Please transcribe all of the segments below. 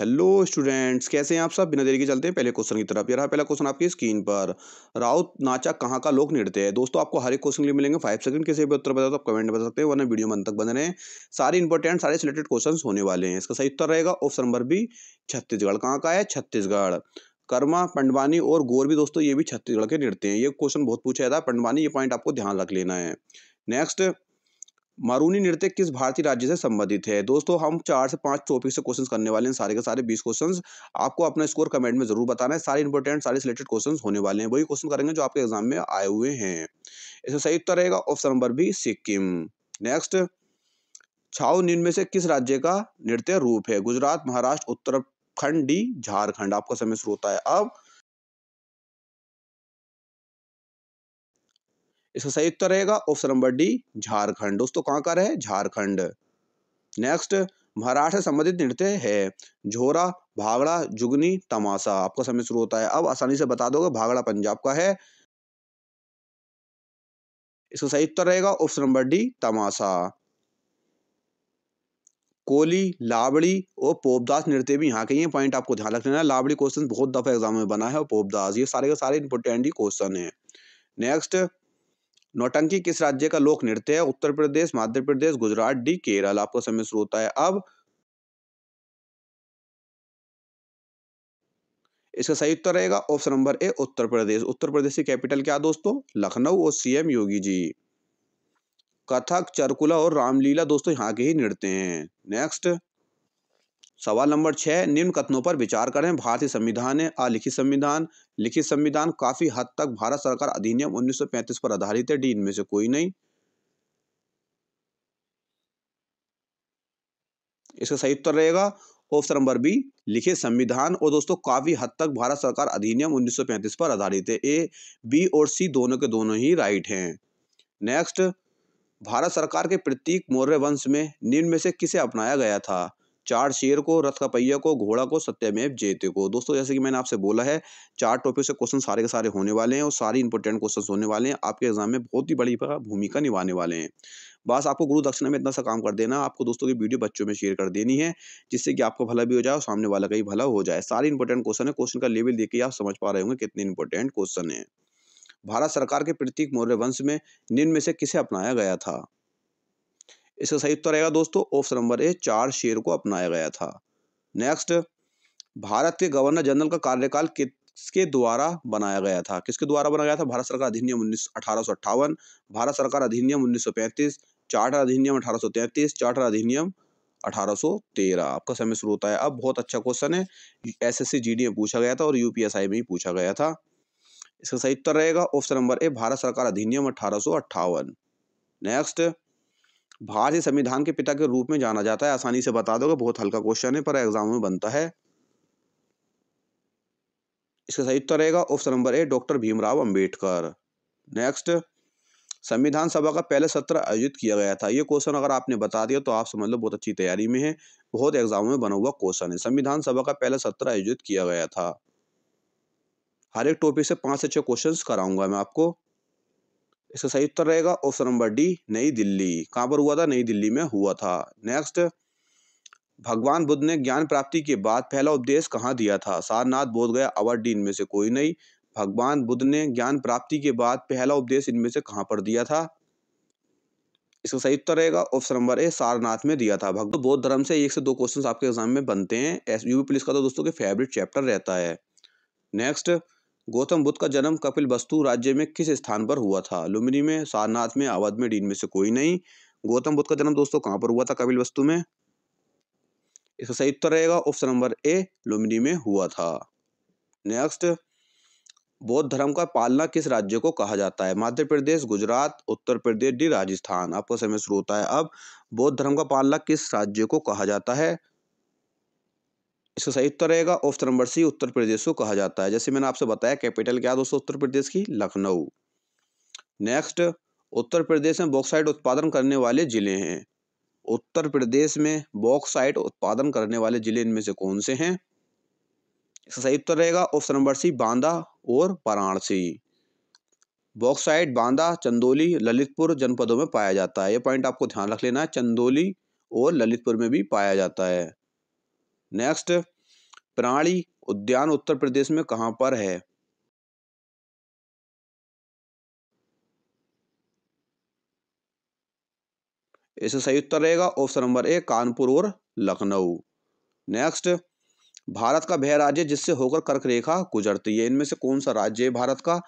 hello students कैसे हैं आप सब बिना देरी के चलते हैं पहले क्वेश्चन की तरफ यह रहा पहला क्वेश्चन आपकी स्क्रीन पर राउत नाचा कहाँ का लोक नृत्य है दोस्तों आपको हर एक क्वेश्चन के लिए मिलेंगे फाइव सेकंड किसी भी उत्तर बताओ तो आप कमेंट बता सकते हैं वरना वीडियो मन तक बने रहे सारे इंपॉर्टेंट सारे रिलेटेड क्वेश्चन होने वाले हैं इसका सही उत्तर रहेगा ऑप्शन नंबर बी छत्तीसगढ़ कहाँ का है छत्तीसगढ़ कर्मा पंडवानी और गोर भी दोस्तों ये भी छत्तीसगढ़ के नृत्य हैं ये क्वेश्चन बहुत पूछा था पंडवानी ये पॉइंट आपको ध्यान रख लेना है नेक्स्ट मारूनी नृत्य किस भारतीय राज्य से संबंधित है दोस्तों हम चार से पांच टॉपिक से क्वेश्चंस करने वाले हैं सारे के सारे बीस क्वेश्चंस आपको अपना स्कोर कमेंट में जरूर बताना है सारे इंपॉर्टेंट सारे रिलेटेड क्वेश्चंस होने वाले हैं वही क्वेश्चन करेंगे जो आपके एग्जाम में आए हुए हैं इसमें सही उत्तर रहेगा option number B Sikkim next छाओ निम्न में से किस राज्य का नृत्य रूप है गुजरात महाराष्ट्र उत्तराखंड डी झारखंड आपका समय शुरू होता है अब इसका सही उत्तर रहेगा ऑप्शन नंबर डी झारखंड दोस्तों कहाँ का रहे झारखंड नेक्स्ट महाराष्ट्र से संबंधित नृत्य है झोरा भागड़ा जुगनी तमाशा आपका समय शुरू होता है अब आसानी से बता दोगे भागड़ा पंजाब का है इसका सही उत्तर रहेगा option number D Tamasha Koli लाबड़ी और पोपदास नृत्य भी यहाँ के ये पॉइंट आपको ध्यान रख लेना लाबड़ी क्वेश्चन बहुत दफा एग्जाम में बना है और पोपदास ये सारे के सारे इंपोर्टेंट ही क्वेश्चन है नेक्स्ट नौटंकी किस राज्य का लोक नृत्य है उत्तर प्रदेश मध्य प्रदेश गुजरात डी केरल आपका समय शुरू होता है अब इसका सही उत्तर रहेगा ऑप्शन नंबर ए उत्तर प्रदेश उत्तर प्रदेश की कैपिटल क्या दोस्तों लखनऊ और सीएम योगी जी कथक चरकुला और रामलीला दोस्तों यहाँ के ही नृत्य हैं नेक्स्ट सवाल नंबर छः निम्न कथनों पर विचार करें भारतीय संविधान है अलिखित संविधान लिखित संविधान काफ़ी हद तक भारत सरकार अधिनियम 1935 पर आधारित है डी इनमें से कोई नहीं इसका सही उत्तर रहेगा ऑप्शन नंबर बी लिखित संविधान और दोस्तों काफ़ी हद तक भारत सरकार अधिनियम 1935 पर आधारित है ए बी और सी दोनों के दोनों ही राइट हैं नेक्स्ट भारत सरकार के प्रतीक मौर्य वंश में निम्न में से किसे अपनाया गया था चार शेर को रथ का पहिया को घोड़ा को सत्यमेव जयते को दोस्तों जैसे कि मैंने आपसे बोला है चार टॉपिक से क्वेश्चन सारे के सारे होने वाले हैं और सारे इंपॉर्टेंट क्वेश्चन होने वाले हैं आपके एग्जाम में बहुत ही बड़ी भूमिका निभाने वाले हैं बस आपको गुरु दक्षिणा में इतना सा काम कर देना आपको दोस्तों की वीडियो बच्चों में शेयर कर देनी है जिससे कि आपको भला भी हो जाए और सामने वाला का ही भला हो जाए सारे इंपॉर्टेंट क्वेश्चन है क्वेश्चन का लेवल देखिए आप समझ पा रहे होंगे कितने इंपॉर्टेंट क्वेश्चन है भारत सरकार के प्रतीक मौर्य वंश में निम्न में से किसे अपनाया गया था इसका सही उत्तर तो रहेगा दोस्तों ऑप्शन नंबर ए चार शेर को अपनाया गया था नेक्स्ट भारत के गवर्नर जनरल का कार्यकाल किसके द्वारा बनाया गया था किसके द्वारा बनाया गया था भारत सरकार अधिनियम उन्नीस अठारह भारत सरकार अधिनियम उन्नीस चार्टर अधिनियम अठारह चार्टर अधिनियम 1813 आपका समय शुरू होता है अब बहुत अच्छा क्वेश्चन है एसएससी जीडी में पूछा गया था और यूपीएसआई में ही पूछा गया था इसका सही उत्तर रहेगा ऑप्शन नंबर ए भारत सरकार अधिनियम अठारह नेक्स्ट भारतीय संविधान के पिता के रूप में जाना जाता है आसानी से बता दोगे बहुत हल्का क्वेश्चन है पर एग्जाम में बनता है इसका सही उत्तर रहेगा option number A doctor Bhimrao Ambedkar next संविधान सभा का पहले सत्र आयोजित किया गया था ये क्वेश्चन अगर आपने बता दिया तो आप समझ लो बहुत अच्छी तैयारी में है बहुत एग्जाम में बना हुआ क्वेश्चन है संविधान सभा का पहला सत्र आयोजित किया गया था हर एक टॉपिक से पांच से छह क्वेश्चंस कराऊंगा मैं आपको इसका सही उत्तर रहेगा ऑप्शन नंबर डी नई दिल्ली कहाँ पर हुआ था नई दिल्ली में हुआ था नेक्स्ट भगवान बुद्ध ने ज्ञान प्राप्ति के बाद पहला उपदेश कहाँ दिया था सारनाथ बोध गया अवध इनमें से कोई नहीं भगवान बुद्ध ने ज्ञान प्राप्ति के बाद पहला उपदेश इनमें से कहाँ पर दिया था इसका सही उत्तर रहेगा ऑप्शन नंबर ए सारनाथ में दिया था भगवान बौद्ध धर्म से एक से दो क्वेश्चन आपके एग्जाम में बनते हैं एस पुलिस का तो दोस्तों के फेवरेट चैप्टर रहता है नेक्स्ट गौतम बुद्ध का जन्म कपिल वस्तु राज्य में किस स्थान पर हुआ था लुमिनी में सारनाथ में अवध में डीन में से कोई नहीं गौतम बुद्ध का जन्म दोस्तों कहाँ पर हुआ था कपिल वस्तु में इसका सही उत्तर रहेगा ऑप्शन नंबर ए लुमिनी में हुआ था नेक्स्ट बौद्ध धर्म का पालना किस राज्य को कहा जाता है मध्य प्रदेश गुजरात उत्तर प्रदेश डी राजस्थान आपका समय शुरू होता है अब बौद्ध धर्म का पालना किस राज्य को कहा जाता है इसका सही उत्तर रहेगा ऑप्शन नंबर सी उत्तर प्रदेश को कहा जाता है जैसे मैंने आपसे बताया कैपिटल क्या दोस्तों उत्तर प्रदेश की लखनऊ नेक्स्ट उत्तर प्रदेश में बॉक्साइट उत्पादन करने वाले जिले हैं उत्तर प्रदेश में बॉक्साइट उत्पादन करने वाले जिले इनमें से कौन से हैं इसका सही उत्तर रहेगा ऑप्शन नंबर सी बांदा और वाराणसी बॉक्साइट बांदा चंदोली ललितपुर जनपदों में पाया जाता है ये पॉइंट आपको ध्यान रख लेना है चंदोली और ललितपुर में भी पाया जाता है नेक्स्ट प्राणी उद्यान उत्तर प्रदेश में कहां पर है इसे सही उत्तर रहेगा ऑप्शन नंबर ए कानपुर और लखनऊ नेक्स्ट भारत का वह राज्य जिससे होकर कर्क रेखा गुजरती है इनमें से कौन सा राज्य है भारत का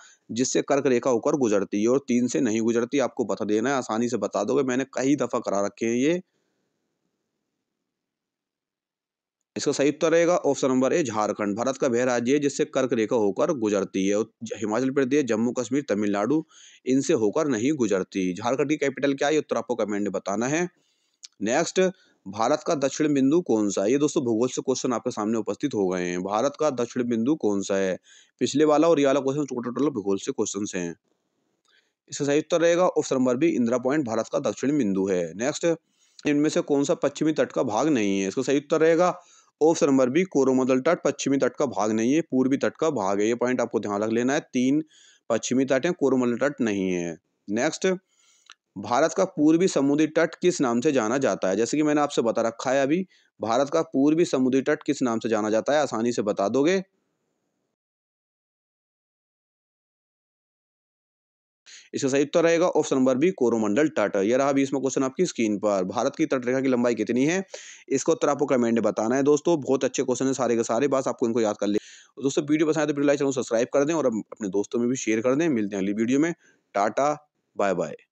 जिससे कर्क रेखा होकर गुजरती है और तीन से नहीं गुजरती आपको बता देना है आसानी से बता दोगे मैंने कई दफ़ा करा रखे हैं ये इसका सही उत्तर रहेगा option number A Jharkhand Bharat का वह राज्य है जिससे कर्क रेखा होकर गुजरती है हिमाचल प्रदेश जम्मू कश्मीर तमिलनाडु इनसे होकर नहीं गुजरती झारखंड की कैपिटल क्या है उत्तर आपको कमेंट बताना है नेक्स्ट भारत का दक्षिण बिंदु कौन सा है ये दोस्तों भूगोल से क्वेश्चन आपके सामने उपस्थित हो गए हैं भारत का दक्षिण बिंदु कौन सा है पिछले वाला और ये वाला क्वेश्चन टोटल टोटल भूगोल से क्वेश्चन हैं इसका सही उत्तर रहेगा option number B Indira point Bharat का दक्षिण बिंदु है नेक्स्ट इनमें से कौन सा पश्चिमी तट का भाग नहीं है इसका सही उत्तर रहेगा ऑप्शन नंबर बी कोरोमंडल तट पश्चिमी तट का भाग नहीं है पूर्वी तट का भाग है ये पॉइंट आपको ध्यान रख लेना है तीन पश्चिमी तट है कोरोमंडल तट नहीं है नेक्स्ट भारत का पूर्वी समुद्री तट किस नाम से जाना जाता है जैसे कि मैंने आपसे बता रखा है अभी भारत का पूर्वी समुद्री तट किस नाम से जाना जाता है आसानी से बता दोगे इसका सही उत्तर रहेगा ऑप्शन नंबर बी कोरोमंडल तट यह रहा बीसवा क्वेश्चन आपकी स्क्रीन पर भारत की तटरेखा की लंबाई कितनी है इसको उत्तर आपको कमेंट बताना है दोस्तों बहुत अच्छे क्वेश्चन है सारे के सारे बस आपको इनको याद कर ले दोस्तों वीडियो पसंद आए तो वीडियो लाइक चैनल सब्सक्राइब कर दें और अपने दोस्तों में भी शेयर कर दें मिलते हैं अगली वीडियो में टाटा बाय बाय